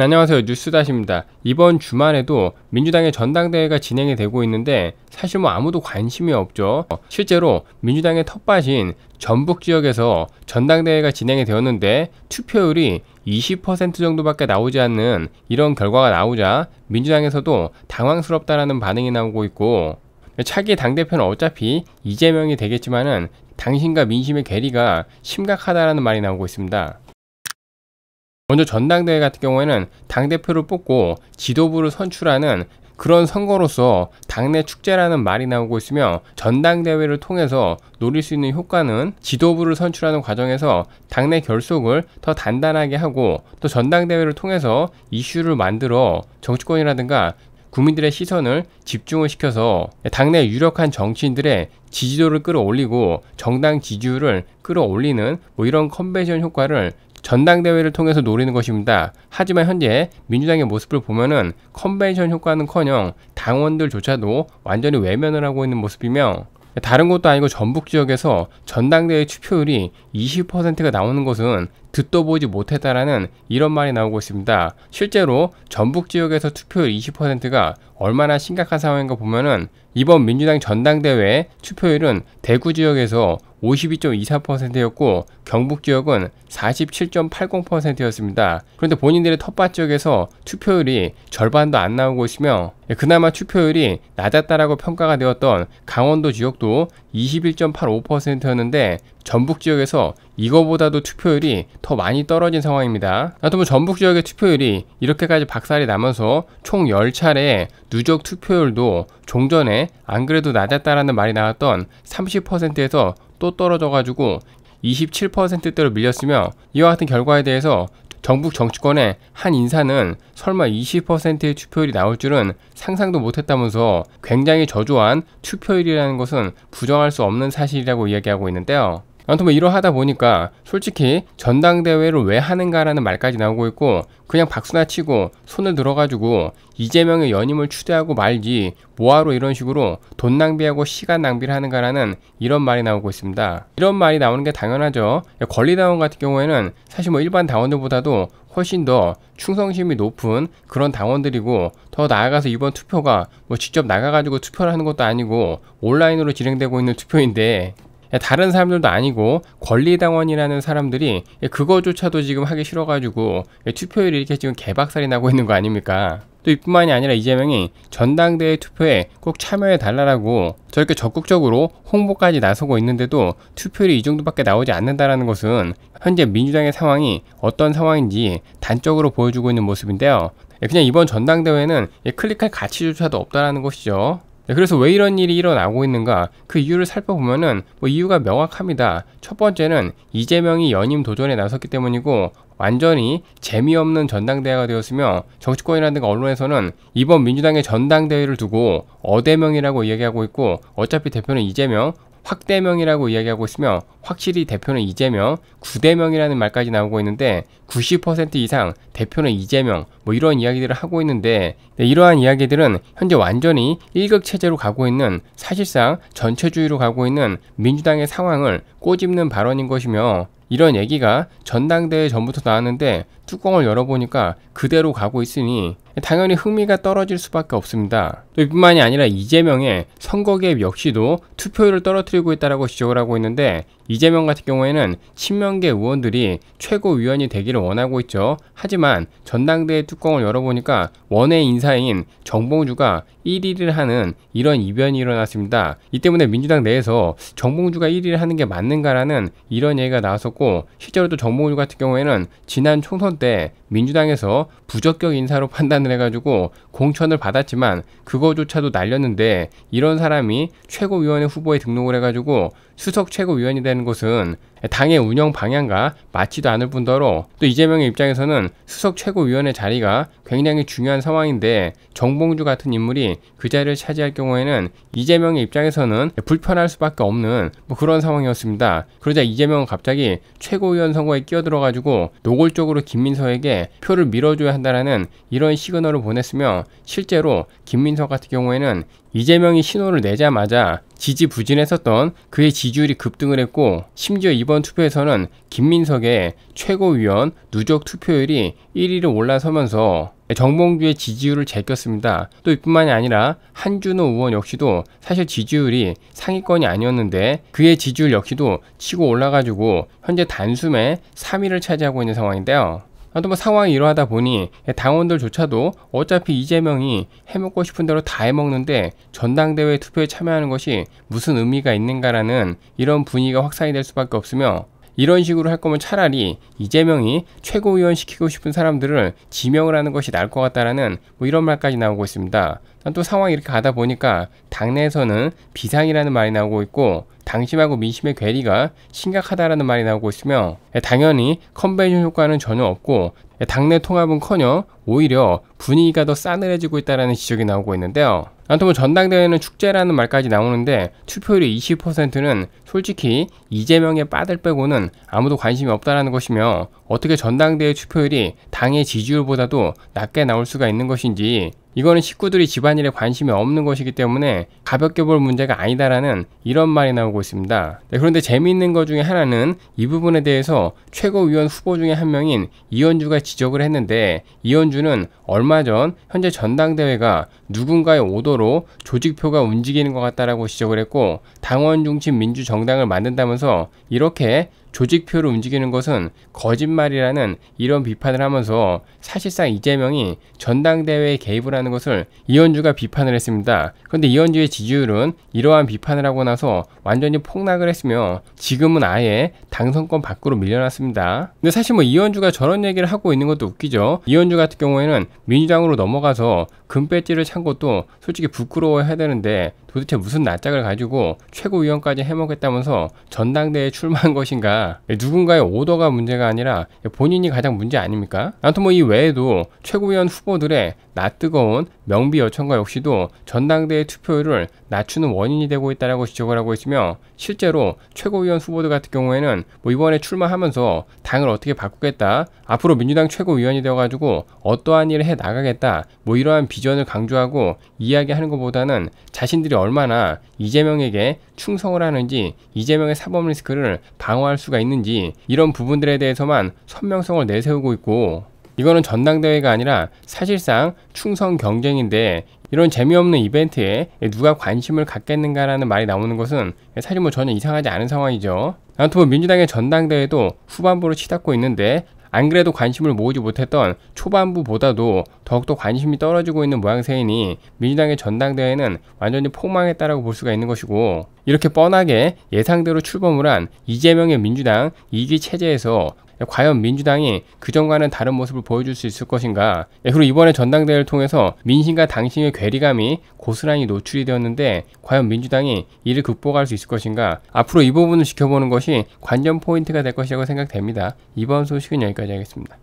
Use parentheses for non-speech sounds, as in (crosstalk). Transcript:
안녕하세요 뉴스다시입니다. 이번 주말에도 민주당의 전당대회가 진행이 되고 있는데 사실 뭐 아무도 관심이 없죠. 실제로 민주당의 텃밭인 전북 지역에서 전당대회가 진행이 되었는데 투표율이 20% 정도밖에 나오지 않는 이런 결과가 나오자 민주당에서도 당황스럽다라는 반응이 나오고 있고 차기 당대표는 어차피 이재명이 되겠지만은 당신과 민심의 괴리가 심각하다라는 말이 나오고 있습니다. 먼저 전당대회 같은 경우에는 당대표를 뽑고 지도부를 선출하는 그런 선거로서 당내 축제라는 말이 나오고 있으며 전당대회를 통해서 노릴 수 있는 효과는 지도부를 선출하는 과정에서 당내 결속을 더 단단하게 하고 또 전당대회를 통해서 이슈를 만들어 정치권이라든가 국민들의 시선을 집중을 시켜서 당내 유력한 정치인들의 지지도를 끌어올리고 정당 지지율을 끌어올리는 뭐 이런 컨벤션 효과를 전당대회를 통해서 노리는 것입니다. 하지만 현재 민주당의 모습을 보면은 컨벤션 효과는커녕 당원들조차도 완전히 외면을 하고 있는 모습이며 다른 것도 아니고 전북 지역에서 전당대회 투표율이 20%가 나오는 것은 듣도 보지 못했다라는 이런 말이 나오고 있습니다. 실제로 전북 지역에서 투표율 20%가 얼마나 심각한 상황인가 보면은 이번 민주당 전당대회 투표율은 대구 지역에서 52.24%였고 경북 지역은 47.80%였습니다. 그런데 본인들의 텃밭 지역에서 투표율이 절반도 안 나오고 있으며 예, 그나마 투표율이 낮았다라고 평가가 되었던 강원도 지역도 21.85%였는데 전북 지역에서 이거보다도 투표율이 더 많이 떨어진 상황입니다. 아무튼 뭐 전북 지역의 투표율이 이렇게까지 박살이 나면서 총 10차례 누적 투표율도 종전에 안 그래도 낮았다라는 말이 나왔던 30%에서 또 떨어져가지고 27%대로 밀렸으며 이와 같은 결과에 대해서 정북 정치권의 한 인사는 설마 20%의 투표율이 나올 줄은 상상도 못했다면서 굉장히 저조한 투표율이라는 것은 부정할 수 없는 사실이라고 이야기하고 있는데요. 아무튼 뭐 이러하다 보니까 솔직히 전당대회를 왜 하는가라는 말까지 나오고 있고 그냥 박수나 치고 손을 들어가지고 이재명의 연임을 추대하고 말지 뭐하러 이런 식으로 돈 낭비하고 시간 낭비를 하는가라는 이런 말이 나오고 있습니다. 이런 말이 나오는 게 당연하죠. 권리당원 같은 경우에는 사실 뭐 일반 당원들보다도 훨씬 더 충성심이 높은 그런 당원들이고 더 나아가서 이번 투표가 뭐 직접 나가가지고 투표를 하는 것도 아니고 온라인으로 진행되고 있는 투표인데 예, 다른 사람들도 아니고 권리당원이라는 사람들이 예, 그거조차도 지금 하기 싫어가지고 예, 투표율이 이렇게 지금 개박살이 나고 있는 거 아닙니까? 또 이뿐만이 아니라 이재명이 전당대회 투표에 꼭 참여해 달라고 저렇게 적극적으로 홍보까지 나서고 있는데도 투표율이 이 정도밖에 나오지 않는다라는 것은 현재 민주당의 상황이 어떤 상황인지 단적으로 보여주고 있는 모습인데요. 그냥 이번 전당대회는 클릭할 가치조차도 없다라는 것이죠. 네, 그래서 왜 이런 일이 일어나고 있는가 그 이유를 살펴보면은 뭐 이유가 명확합니다. 첫 번째는 이재명이 연임 도전에 나섰기 때문이고 완전히 재미없는 전당대회가 되었으며 정치권이라든가 언론에서는 이번 민주당의 전당대회를 두고 어대명이라고 이야기하고 있고 어차피 대표는 이재명 확대명이라고 이야기하고 있으며 확실히 대표는 이재명, 구대명이라는 말까지 나오고 있는데 90% 이상 대표는 이재명 뭐 이런 이야기들을 하고 있는데 네, 이러한 이야기들은 현재 완전히 일극 체제로 가고 있는 사실상 전체주의로 가고 있는 민주당의 상황을 꼬집는 발언인 것이며 이런 얘기가 전당대회 전부터 나왔는데 뚜껑을 열어보니까 그대로 가고 있으니 당연히 흥미가 떨어질 수밖에 없습니다. 또 이뿐만이 아니라 이재명의 선거 개입 역시도 투표율을 떨어뜨리고 있다고 지적을 하고 있는데 이재명 같은 경우에는 친명계 의원들이 최고위원이 되기를 원하고 있죠. 하지만 전당대회 뚜껑을 열어보니까 원외 인사인 정봉주가 1위를 하는 이런 이변이 일어났습니다. 이 때문에 민주당 내에서 정봉주가 1위를 하는 게 맞는가라는 이런 얘기가 나왔었고 실제로 도 정봉주 같은 경우에는 지난 총선 때 민주당에서 부적격 인사로 (laughs) 판단을 해가지고 공천을 받았지만 그거조차도 날렸는데 이런 사람이 최고위원회 후보에 등록을 해가지고 수석 최고위원이 되는 곳은 당의 운영 방향과 맞지도 않을 뿐더러 또 이재명의 입장에서는 수석 최고위원회 자리가 굉장히 중요한 상황인데 정봉주 같은 인물이 그 자리를 차지할 경우에는 이재명의 입장에서는 불편할 수밖에 없는 뭐 그런 상황이었습니다. 그러자 이재명은 갑자기 최고위원 선거에 끼어들어가지고 노골적으로 김민서에게 표를 밀어줘야 한다라는 이런 시그널을 보냈으며 실제로 김민서 같은 경우에는 이재명이 신호를 내자마자 지지부진했었던 그의 지지율이 급등을 했고 심지어 이번 이번 투표에서는 김민석의 최고위원 누적 투표율이 1위로 올라서면서 정봉주의 지지율을 제꼈습니다. 또 이뿐만이 아니라 한준호 의원 역시도 사실 지지율이 상위권이 아니었는데 그의 지지율 역시도 치고 올라가지고 현재 단숨에 3위를 차지하고 있는 상황인데요. 또뭐 상황이 이러하다 보니 당원들조차도 어차피 이재명이 해먹고 싶은 대로 다 해먹는데 전당대회 투표에 참여하는 것이 무슨 의미가 있는가라는 이런 분위기가 확산이 될 수밖에 없으며 이런 식으로 할 거면 차라리 이재명이 최고위원 시키고 싶은 사람들을 지명을 하는 것이 나을 것 같다라는 뭐 이런 말까지 나오고 있습니다. 또 상황이 이렇게 가다 보니까 당내에서는 비상이라는 말이 나오고 있고 당심하고 민심의 괴리가 심각하다라는 말이 나오고 있으며 예, 당연히 컨벤션 효과는 전혀 없고 예, 당내 통합은커녕 오히려 분위기가 더 싸늘해지고 있다는 지적이 나오고 있는데요. 아무튼 뭐 전당대회는 축제라는 말까지 나오는데 투표율이 20%는 솔직히 이재명의 빠들 빼고는 아무도 관심이 없다라는 것이며 어떻게 전당대회 투표율이 당의 지지율보다도 낮게 나올 수가 있는 것인지 이거는 식구들이 집안일에 관심이 없는 것이기 때문에 가볍게 볼 문제가 아니다라는 이런 말이 나오고 있습니다. 네, 그런데 재미있는 것 중에 하나는 이 부분에 대해서 최고위원 후보 중에 한 명인 이현주가 지적을 했는데 이현주는 얼마 전 현재 전당대회가 누군가의 오도로 조직표가 움직이는 것 같다라고 지적을 했고 당원 중심 민주정당을 만든다면서 이렇게 조직표로 움직이는 것은 거짓말이라는 이런 비판을 하면서 사실상 이재명이 전당대회에 개입을 하는 것을 이현주가 비판을 했습니다. 그런데 이현주의 지지율은 이러한 비판을 하고 나서 완전히 폭락을 했으며 지금은 아예 당선권 밖으로 밀려났습니다. 근데 사실 뭐 이현주가 저런 얘기를 하고 있는 것도 웃기죠. 이현주 같은 경우에는 민주당으로 넘어가서 금배지를 찬 것도 솔직히 부끄러워해야 되는데 도대체 무슨 낯짝을 가지고 최고위원까지 해먹겠다면서 전당대회에 출마한 것인가 예, 누군가의 오더가 문제가 아니라 본인이 가장 문제 아닙니까? 아무튼 뭐이 외에도 최고위원 후보들의 낯뜨거운 명비 여청과 역시도 전당대회 투표율을 낮추는 원인이 되고 있다고 지적을 하고 있으며 실제로 최고위원 후보들 같은 경우에는 뭐 이번에 출마하면서 당을 어떻게 바꾸겠다 앞으로 민주당 최고위원이 되어가지고 어떠한 일을 해 나가겠다 뭐 이러한 비전을 강조하고 이야기하는 것보다는 자신들이 얼마나 이재명에게 충성을 하는지 이재명의 사법 리스크를 방어할 수 수가 있는지 이런 부분들에 대해서만 선명성을 내세우고 있고 이거는 전당대회가 아니라 사실상 충성 경쟁인데 이런 재미없는 이벤트에 누가 관심을 갖겠는가라는 말이 나오는 것은 사실 뭐 전혀 이상하지 않은 상황이죠. 아무튼 뭐 민주당의 전당대회도 후반부로 치닫고 있는데 안 그래도 관심을 모으지 못했던 초반부보다도 더욱더 관심이 떨어지고 있는 모양새이니 민주당의 전당대회는 완전히 폭망했다라고 볼 수가 있는 것이고 이렇게 뻔하게 예상대로 출범을 한 이재명의 민주당 이기 체제에서 과연 민주당이 그전과는 다른 모습을 보여줄 수 있을 것인가? 예, 그리고 이번에 전당대회를 통해서 민심과 당심의 괴리감이 고스란히 노출이 되었는데 과연 민주당이 이를 극복할 수 있을 것인가? 앞으로 이 부분을 지켜보는 것이 관전 포인트가 될 것이라고 생각됩니다. 이번 소식은 여기까지 하겠습니다.